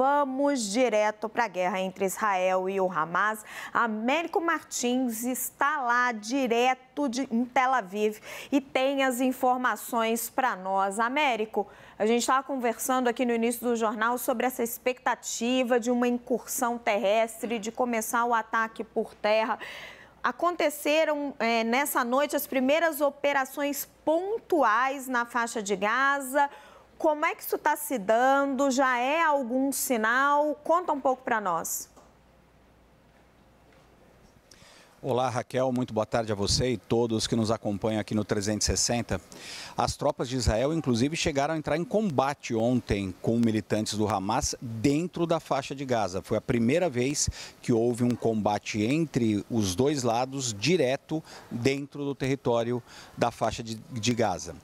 vamos direto para a guerra entre Israel e o Hamas. Américo Martins está lá direto de, em Tel Aviv e tem as informações para nós. Américo, a gente estava conversando aqui no início do jornal sobre essa expectativa de uma incursão terrestre, de começar o ataque por terra. Aconteceram é, nessa noite as primeiras operações pontuais na faixa de Gaza. Como é que isso está se dando? Já é algum sinal? Conta um pouco para nós. Olá, Raquel. Muito boa tarde a você e todos que nos acompanham aqui no 360. As tropas de Israel, inclusive, chegaram a entrar em combate ontem com militantes do Hamas dentro da faixa de Gaza. Foi a primeira vez que houve um combate entre os dois lados, direto dentro do território da faixa de, de Gaza.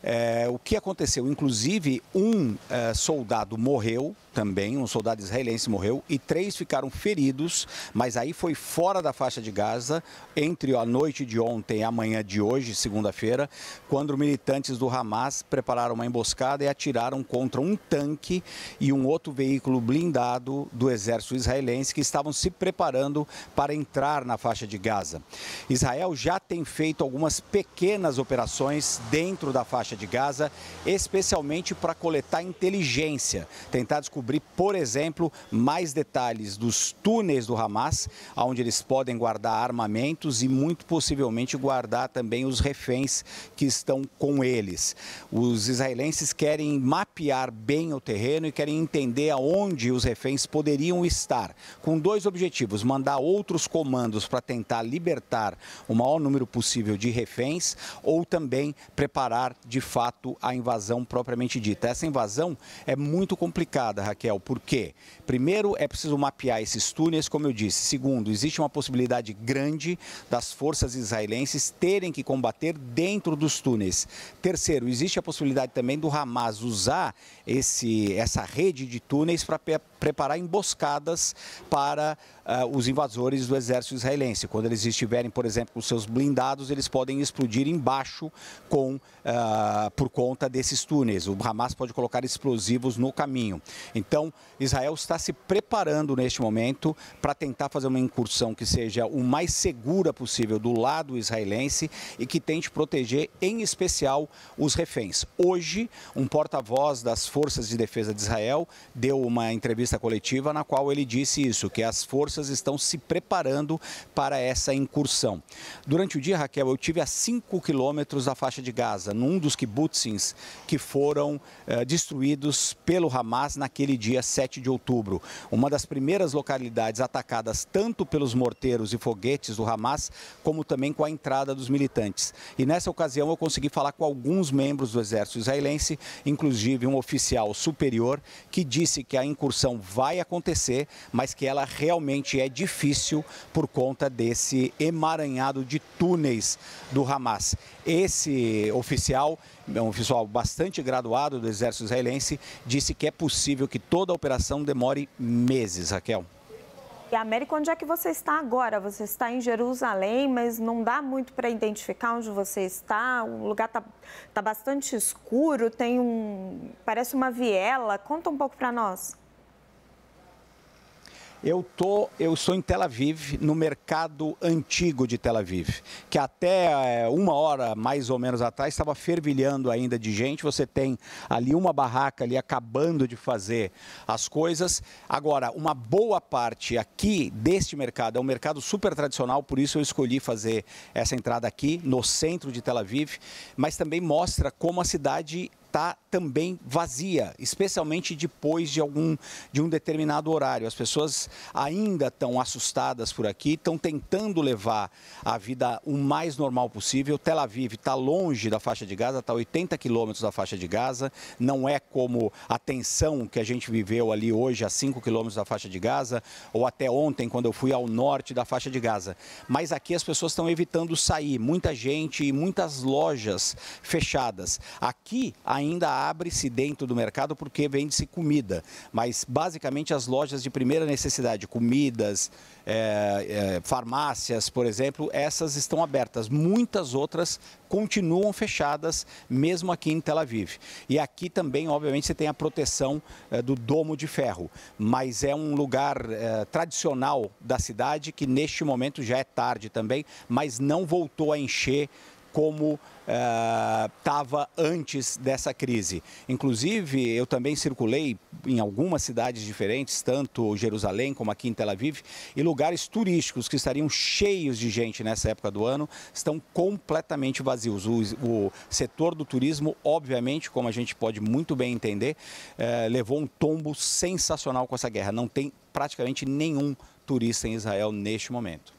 É, o que aconteceu? Inclusive, um é, soldado morreu também, um soldado israelense morreu, e três ficaram feridos, mas aí foi fora da faixa de Gaza Gaza entre a noite de ontem e a manhã de hoje, segunda-feira, quando militantes do Hamas prepararam uma emboscada e atiraram contra um tanque e um outro veículo blindado do exército israelense que estavam se preparando para entrar na faixa de Gaza. Israel já tem feito algumas pequenas operações dentro da faixa de Gaza, especialmente para coletar inteligência, tentar descobrir, por exemplo, mais detalhes dos túneis do Hamas, onde eles podem guardar armamentos e muito possivelmente guardar também os reféns que estão com eles. Os israelenses querem mapear bem o terreno e querem entender aonde os reféns poderiam estar, com dois objetivos: mandar outros comandos para tentar libertar o maior número possível de reféns ou também preparar de fato a invasão propriamente dita. Essa invasão é muito complicada, Raquel, porque primeiro é preciso mapear esses túneis, como eu disse. Segundo, existe uma possibilidade grande grande das forças israelenses terem que combater dentro dos túneis. Terceiro, existe a possibilidade também do Hamas usar esse, essa rede de túneis para preparar emboscadas para uh, os invasores do exército israelense. Quando eles estiverem, por exemplo, com seus blindados, eles podem explodir embaixo com, uh, por conta desses túneis. O Hamas pode colocar explosivos no caminho. Então, Israel está se preparando neste momento para tentar fazer uma incursão que seja o mais segura possível do lado israelense e que tente proteger, em especial, os reféns. Hoje, um porta-voz das Forças de Defesa de Israel deu uma entrevista entrevista coletiva na qual ele disse isso, que as forças estão se preparando para essa incursão. Durante o dia, Raquel, eu tive a 5 quilômetros da faixa de Gaza, num dos kibbutzins que foram eh, destruídos pelo Hamas naquele dia 7 de outubro. Uma das primeiras localidades atacadas tanto pelos morteiros e foguetes do Hamas, como também com a entrada dos militantes. E nessa ocasião eu consegui falar com alguns membros do exército israelense, inclusive um oficial superior, que disse que a incursão vai acontecer, mas que ela realmente é difícil por conta desse emaranhado de túneis do Hamas. Esse oficial, é um oficial bastante graduado do exército israelense, disse que é possível que toda a operação demore meses, Raquel. E América, onde é que você está agora? Você está em Jerusalém, mas não dá muito para identificar onde você está. O lugar está tá bastante escuro, tem um. parece uma viela. Conta um pouco para nós. Eu, tô, eu sou em Tel Aviv, no mercado antigo de Tel Aviv, que até eh, uma hora mais ou menos atrás estava fervilhando ainda de gente. Você tem ali uma barraca ali acabando de fazer as coisas. Agora, uma boa parte aqui deste mercado é um mercado super tradicional, por isso eu escolhi fazer essa entrada aqui no centro de Tel Aviv, mas também mostra como a cidade está também vazia, especialmente depois de algum de um determinado horário. As pessoas ainda estão assustadas por aqui, estão tentando levar a vida o mais normal possível. Tel Aviv está longe da faixa de Gaza, está 80 quilômetros da faixa de Gaza. Não é como a tensão que a gente viveu ali hoje a 5 quilômetros da faixa de Gaza ou até ontem quando eu fui ao norte da faixa de Gaza. Mas aqui as pessoas estão evitando sair, muita gente e muitas lojas fechadas. Aqui a ainda abre-se dentro do mercado porque vende-se comida, mas basicamente as lojas de primeira necessidade, comidas, é, é, farmácias, por exemplo, essas estão abertas. Muitas outras continuam fechadas, mesmo aqui em Tel Aviv. E aqui também, obviamente, você tem a proteção é, do domo de ferro, mas é um lugar é, tradicional da cidade que neste momento já é tarde também, mas não voltou a encher como estava eh, uh, antes dessa crise. Inclusive, eu também circulei em algumas cidades diferentes, tanto Jerusalém como aqui em Tel Aviv, e lugares turísticos que estariam cheios de gente nessa época do ano estão completamente vazios. O, o setor do turismo, obviamente, como a gente pode muito bem entender, uh, levou um tombo sensacional com essa guerra. Não tem praticamente nenhum turista em Israel neste momento.